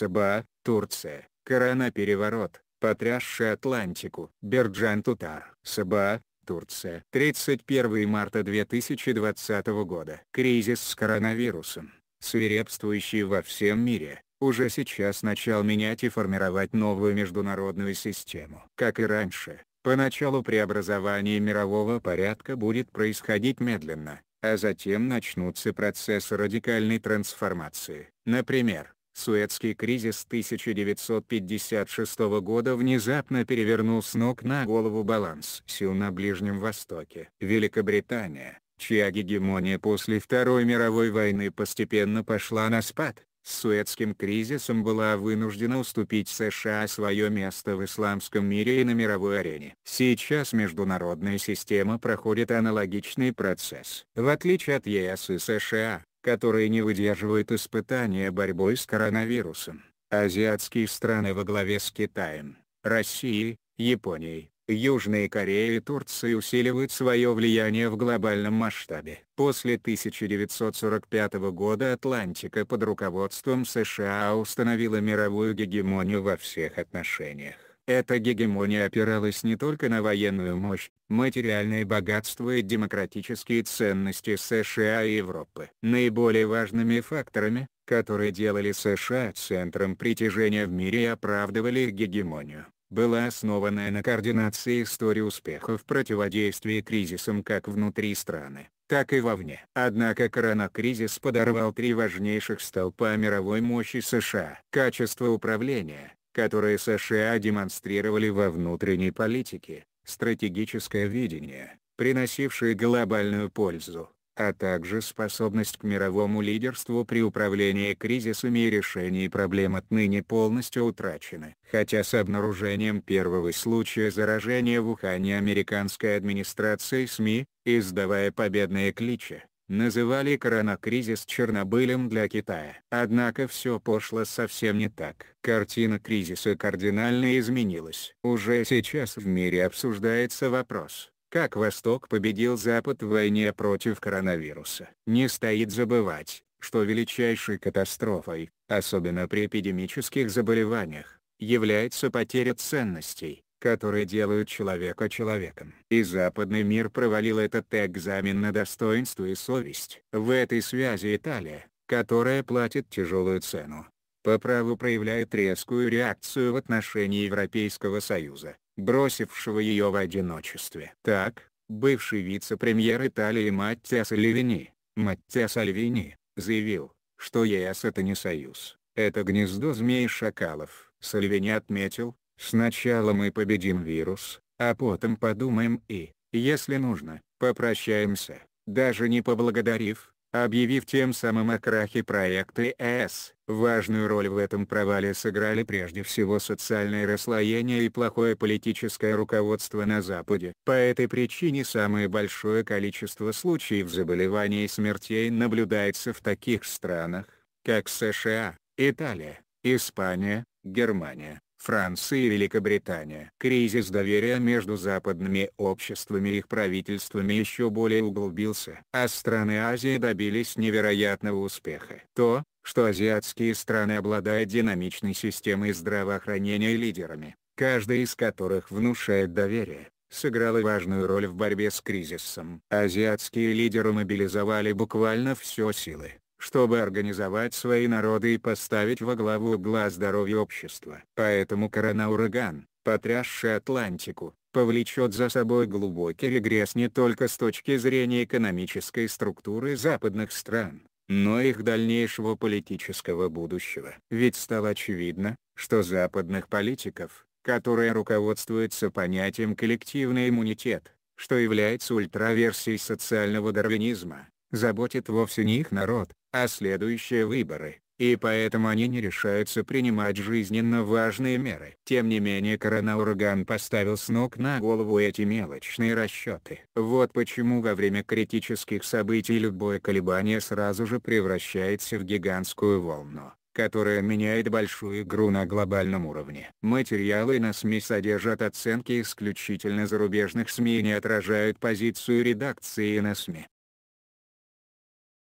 Саба, Турция, Корона переворот. потрясший Атлантику. Берджан Тутар, Саба, Турция. 31 марта 2020 года. Кризис с коронавирусом, свирепствующий во всем мире, уже сейчас начал менять и формировать новую международную систему. Как и раньше, поначалу преобразование мирового порядка будет происходить медленно, а затем начнутся процессы радикальной трансформации. Например, Суэцкий кризис 1956 года внезапно перевернул с ног на голову баланс сил на Ближнем Востоке. Великобритания, чья гегемония после Второй мировой войны постепенно пошла на спад, с Суэцким кризисом была вынуждена уступить США свое место в исламском мире и на мировой арене. Сейчас международная система проходит аналогичный процесс. В отличие от ЕС и США, которые не выдерживают испытания борьбой с коронавирусом. Азиатские страны во главе с Китаем, Россией, Японией, Южной Кореей и Турцией усиливают свое влияние в глобальном масштабе. После 1945 года Атлантика под руководством США установила мировую гегемонию во всех отношениях. Эта гегемония опиралась не только на военную мощь, материальное богатство и демократические ценности США и Европы. Наиболее важными факторами, которые делали США центром притяжения в мире и оправдывали их гегемонию, была основанная на координации истории успехов противодействия кризисам как внутри страны, так и вовне. Однако коронакризис подорвал три важнейших столпа мировой мощи США. Качество управления, которые США демонстрировали во внутренней политике, стратегическое видение, приносившее глобальную пользу, а также способность к мировому лидерству при управлении кризисами и решении проблем отныне полностью утрачены. Хотя с обнаружением первого случая заражения в Ухане американской администрации СМИ, издавая победные кличи, называли коронакризис Чернобылем для Китая. Однако все пошло совсем не так. Картина кризиса кардинально изменилась. Уже сейчас в мире обсуждается вопрос, как Восток победил Запад в войне против коронавируса. Не стоит забывать, что величайшей катастрофой, особенно при эпидемических заболеваниях, является потеря ценностей, которые делают человека человеком. И западный мир провалил этот экзамен на достоинство и совесть. В этой связи Италия, которая платит тяжелую цену, по праву проявляет резкую реакцию в отношении Европейского Союза, бросившего ее в одиночестве. Так, бывший вице-премьер Италии Маттео Сальвини, Маттео Сальвини, заявил, что ЕС это не союз, это гнездо змей-шакалов. Сальвини отметил, Сначала мы победим вирус, а потом подумаем и, если нужно, попрощаемся, даже не поблагодарив, объявив тем самым о крахе проекта ЕС. Важную роль в этом провале сыграли прежде всего социальное расслоение и плохое политическое руководство на Западе. По этой причине самое большое количество случаев заболеваний и смертей наблюдается в таких странах, как США, Италия, Испания, Германия, Франция и Великобритания. Кризис доверия между западными обществами и их правительствами еще более углубился. А страны Азии добились невероятного успеха. То, что азиатские страны обладают динамичной системой здравоохранения и лидерами, каждый из которых внушает доверие, сыграло важную роль в борьбе с кризисом. Азиатские лидеры мобилизовали буквально все силы чтобы организовать свои народы и поставить во главу угла здоровья общества. Поэтому корона-ураган, потрясший Атлантику, повлечет за собой глубокий регресс не только с точки зрения экономической структуры западных стран, но и их дальнейшего политического будущего. Ведь стало очевидно, что западных политиков, которые руководствуются понятием «коллективный иммунитет», что является ультраверсией социального дарвинизма, заботит вовсе не их народ, а следующие выборы, и поэтому они не решаются принимать жизненно важные меры. Тем не менее коронаураgan поставил с ног на голову эти мелочные расчеты. Вот почему во время критических событий любое колебание сразу же превращается в гигантскую волну которая меняет большую игру на глобальном уровне. Материалы на СМИ содержат оценки исключительно зарубежных СМИ и не отражают позицию редакции на СМИ.